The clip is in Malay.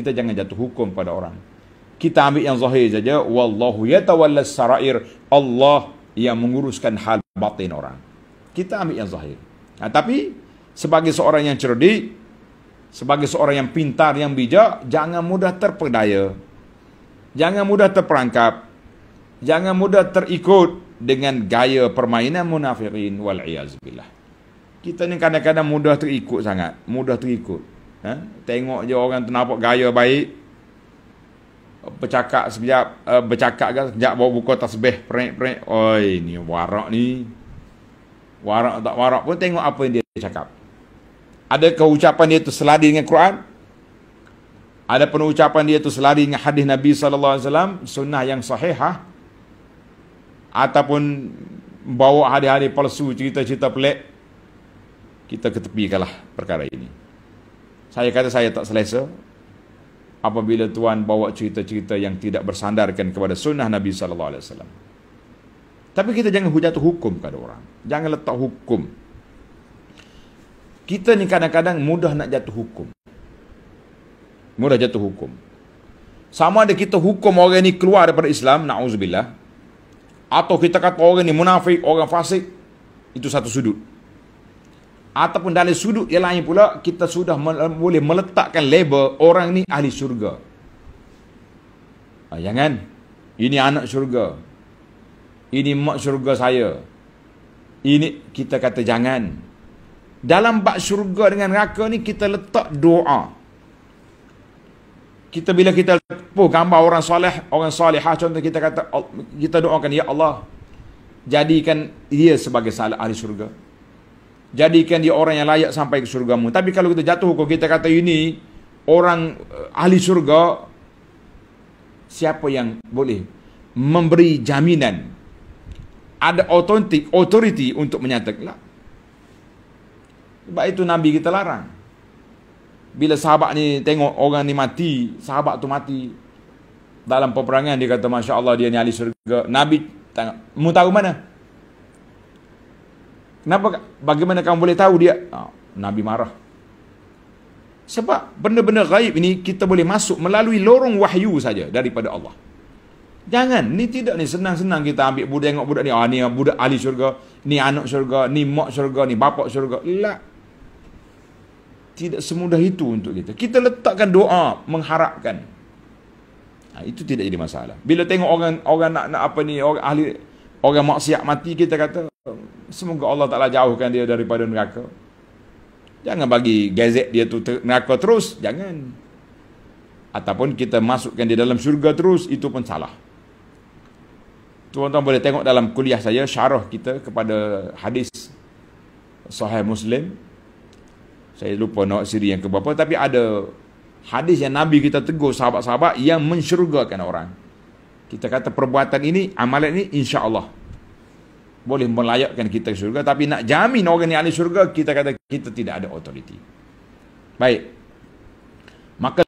kita jangan jatuh hukum pada orang. Kita ambil yang zahir saja. Wallahu yatawallas sarair. Allah yang menguruskan hal batin orang. Kita ambil yang zahir. Nah, ha, tapi sebagai seorang yang cerdik, sebagai seorang yang pintar, yang bijak, jangan mudah terpedaya. Jangan mudah terperangkap. Jangan mudah terikut dengan gaya permainan munafirin wal iazbillah. Kita ni kadang-kadang mudah terikut sangat, mudah terikut. Ha? Tengok je orang tu nampak gaya baik. Bercakap sekejap, uh, bercakap kan sekejap bawa buku tasbih, perik-perik. Oi, ni warak ni. Warak tak warak pun tengok apa yang dia cakap. Ada keucapan dia tu seladi dengan Quran? Ada pun dia tu selari dengan hadis Nabi saw, sunnah yang sahihah ha? ataupun bawa hadis-hadis palsu cerita-cerita pelik kita ketepikanlah perkara ini. Saya kata saya tak selesa apabila tuan bawa cerita-cerita yang tidak bersandarkan kepada sunnah Nabi sallallahu alaihi wasallam. Tapi kita jangan hujat hukum kepada orang. Jangan letak hukum. Kita ni kadang-kadang mudah nak jatuh hukum. Mudah jatuh hukum. Sama ada kita hukum orang ni keluar daripada Islam, na'udzubillah. Atau kita kata orang ni munafik, orang fasik. Itu satu sudut ataupun dari sudut yang lain pula kita sudah boleh meletakkan label orang ni ahli syurga. Ah ha, jangan. Ya Ini anak syurga. Ini mak syurga saya. Ini kita kata jangan. Dalam bak syurga dengan neraka ni kita letak doa. Kita bila kita lepuh gambar orang soleh, orang salihah contoh kita kata kita doakan ya Allah jadikan dia sebagai salah ahli syurga jadikan dia orang yang layak sampai ke surgamu. Tapi kalau kita jatuh hukum, kita kata ini orang eh, ahli surga, siapa yang boleh memberi jaminan? Ada authentic authority untuk menyatakan. Lah. Sebab itu Nabi kita larang. Bila sahabat ni tengok orang ni mati, sahabat tu mati. Dalam peperangan dia kata, Masya Allah dia ni ahli surga. Nabi tengok, mu tahu mana? Kenapa? Bagaimana kamu boleh tahu dia? Ah, Nabi marah. Sebab benda-benda gaib ini kita boleh masuk melalui lorong wahyu saja daripada Allah. Jangan. Ni tidak ni senang-senang kita ambil budak tengok budak ni. Ah ni budak ahli syurga. Ni anak syurga. Ni mak syurga. Ni bapa syurga. Lah. Tidak semudah itu untuk kita. Kita letakkan doa mengharapkan. Ha, itu tidak jadi masalah. Bila tengok orang orang nak nak apa ni orang ahli orang maksiat mati kita kata semoga Allah Ta'ala jauhkan dia daripada neraka. Jangan bagi gazet dia tu neraka terus. Jangan. Ataupun kita masukkan dia dalam syurga terus. Itu pun salah. Tuan-tuan boleh tengok dalam kuliah saya syarah kita kepada hadis sahih Muslim. Saya lupa nak siri yang keberapa. Tapi ada hadis yang Nabi kita tegur sahabat-sahabat yang mensyurgakan orang. Kita kata perbuatan ini, amalan ini insya Allah boleh melayakkan kita ke syurga tapi nak jamin orang ni ahli syurga kita kata kita tidak ada authority baik maka